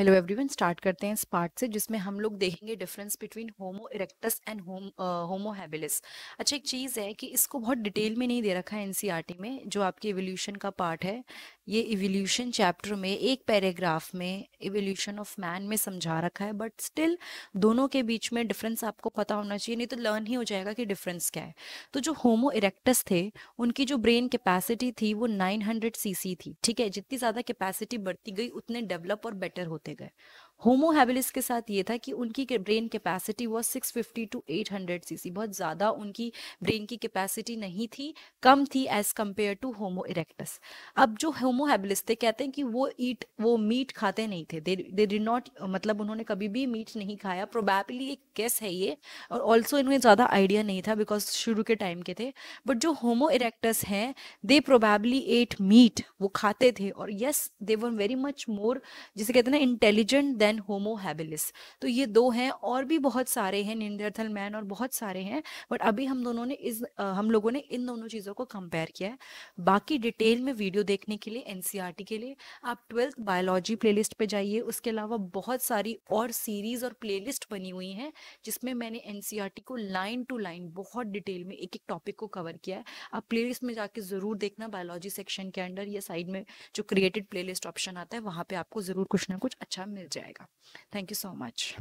Hello everyone start करते हैं इस पार्ट से जिसमें हम लोग देखेंगे difference between Homo erectus and Homo habilis अच्छा एक चीज़ है कि इसको बहुत डिटेल में नहीं दे रखा है एनसीईआरटी e में जो आपकी एवोल्यूशन का पार्ट है ये इवोल्यूशन चैप्टर में एक पैराग्राफ में इवोल्यूशन ऑफ मैन में समझा रखा है बट स्टिल दोनों के बीच में डिफरेंस आपको पता होना चाहिए नहीं तो लर्न ही हो जाएगा कि डिफरेंस क्या है तो जो होमो इरेक्टस थे उनकी जो ब्रेन कैपेसिटी थी वो 900 सीसी थी ठीक है जितनी ज़्यादा कैपेसिटी बढ़ती गई उतने डेवलप और बेटर होते गए होमो हैबिलिस के साथ ये था कि उनकी brain capacity was 650 to 800 CC बहुत ज़्यादा उनकी ब्रेन की कैपेसिटी नहीं थी कम थी as compare to Homo erectus अब जो होमो हैबिलिस थे कहते हैं कि वो ईट वो मीट खाते नहीं थे दे डिड नॉट मतलब उन्होंने कभी भी मीट नहीं खाया प्रोबेबली एक गेस है ये और ऑल्सो इन्हें ज़्यादा आइडिया नहीं था बिकॉज शुरू के टाइम के थे बट जो होमो इरेक्टस हैं दे प्रोबेबली एट मीट वो खाते थे और yes they were very much more जिसे कहते हैं ना intelligent than than Homo habilis तो ये दो हैं और भी बहुत सारे हैं निंदरथल मैन और बहुत सारे हैं बट अभी हम दोनों ने इस हम लोगों ने इन दोनों चीज़ों को कंपेयर किया है बाकी डिटेल में वीडियो देखने के लिए एन के लिए आप ट्वेल्थ बायोलॉजी प्ले लिस्ट जाइए उसके अलावा बहुत सारी और सीरीज और प्ले बनी हुई हैं जिसमें मैंने एन को लाइन टू लाइन बहुत डिटेल में एक एक टॉपिक को कवर किया है आप प्लेलिस्ट में जाके ज़रूर देखना बायोलॉजी सेक्शन के अंडर या साइड में जो क्रिएटेड प्लेलिस्ट ऑप्शन आता है वहाँ पे आपको ज़रूर कुछ ना कुछ अच्छा मिल जाएगा Thank you so much.